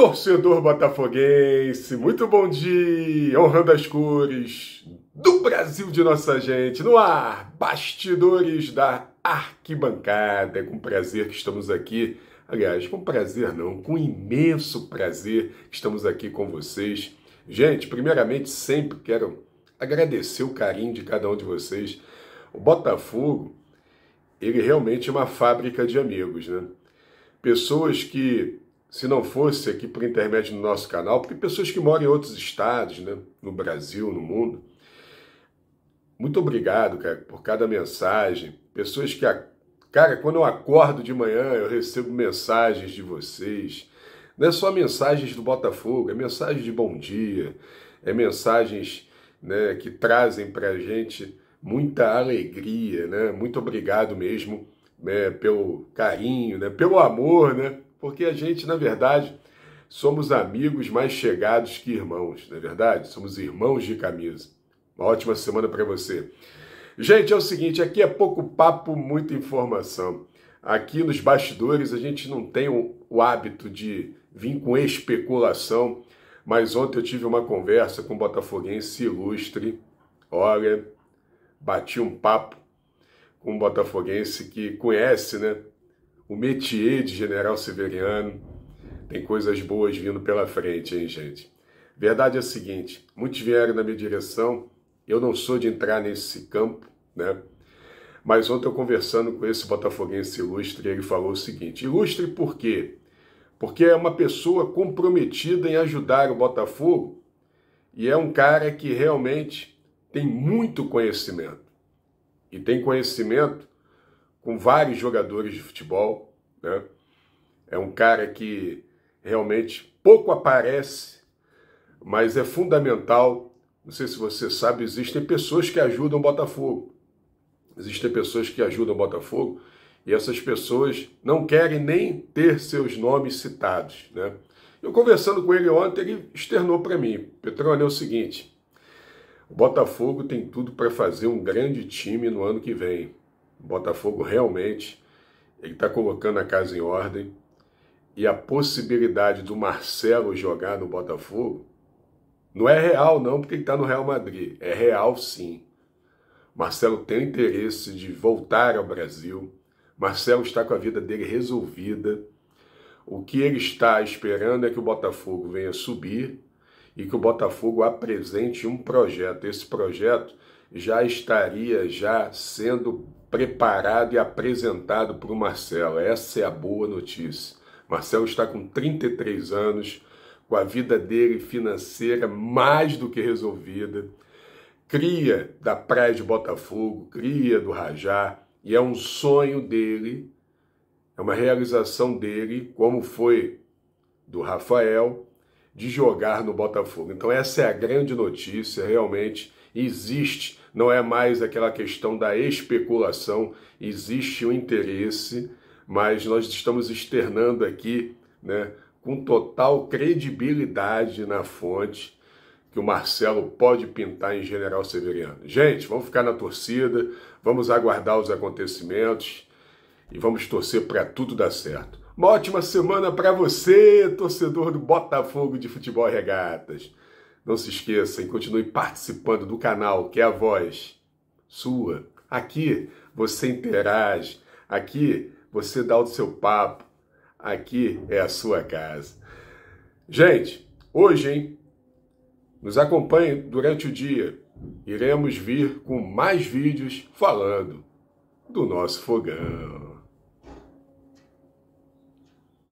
Torcedor botafoguense, muito bom dia, honrando as cores do Brasil de nossa gente, no ar, bastidores da arquibancada. É com prazer que estamos aqui, aliás, com prazer não, com imenso prazer que estamos aqui com vocês. Gente, primeiramente, sempre quero agradecer o carinho de cada um de vocês. O Botafogo, ele realmente é uma fábrica de amigos, né? Pessoas que se não fosse aqui por intermédio do nosso canal, porque pessoas que moram em outros estados, né, no Brasil, no mundo. Muito obrigado, cara, por cada mensagem. Pessoas que, cara, quando eu acordo de manhã, eu recebo mensagens de vocês. Não é só mensagens do Botafogo, é mensagem de bom dia, é mensagens né, que trazem para a gente muita alegria, né? Muito obrigado mesmo né, pelo carinho, né, pelo amor, né? Porque a gente, na verdade, somos amigos mais chegados que irmãos, não é verdade? Somos irmãos de camisa. Uma ótima semana para você. Gente, é o seguinte, aqui é pouco papo, muita informação. Aqui nos bastidores a gente não tem o hábito de vir com especulação, mas ontem eu tive uma conversa com um botafoguense ilustre. Olha, bati um papo um botafoguense que conhece né, o métier de General Severiano. Tem coisas boas vindo pela frente, hein, gente? Verdade é a seguinte: muitos vieram na minha direção, eu não sou de entrar nesse campo, né? Mas ontem eu conversando com esse botafoguense ilustre, ele falou o seguinte: ilustre por quê? Porque é uma pessoa comprometida em ajudar o Botafogo e é um cara que realmente tem muito conhecimento e tem conhecimento com vários jogadores de futebol, né? É um cara que realmente pouco aparece, mas é fundamental. Não sei se você sabe, existem pessoas que ajudam o Botafogo. Existem pessoas que ajudam o Botafogo e essas pessoas não querem nem ter seus nomes citados, né? Eu conversando com ele ontem, ele externou para mim, Petrônio, é o seguinte, o Botafogo tem tudo para fazer um grande time no ano que vem. O Botafogo realmente ele está colocando a casa em ordem e a possibilidade do Marcelo jogar no Botafogo não é real não porque ele está no Real Madrid. É real sim. Marcelo tem interesse de voltar ao Brasil. Marcelo está com a vida dele resolvida. O que ele está esperando é que o Botafogo venha subir e que o Botafogo apresente um projeto. Esse projeto já estaria já sendo preparado e apresentado para o Marcelo. Essa é a boa notícia. Marcelo está com 33 anos, com a vida dele financeira mais do que resolvida. Cria da Praia de Botafogo, cria do Rajá, e é um sonho dele, é uma realização dele, como foi do Rafael, de jogar no Botafogo. Então essa é a grande notícia, realmente existe, não é mais aquela questão da especulação, existe o interesse, mas nós estamos externando aqui, né, com total credibilidade na fonte que o Marcelo pode pintar em General Severiano. Gente, vamos ficar na torcida, vamos aguardar os acontecimentos e vamos torcer para tudo dar certo. Uma ótima semana para você, torcedor do Botafogo de Futebol e Regatas. Não se esqueça e continue participando do canal, que é a voz sua. Aqui você interage, aqui você dá o seu papo, aqui é a sua casa. Gente, hoje, hein? Nos acompanhe durante o dia. Iremos vir com mais vídeos falando do nosso fogão.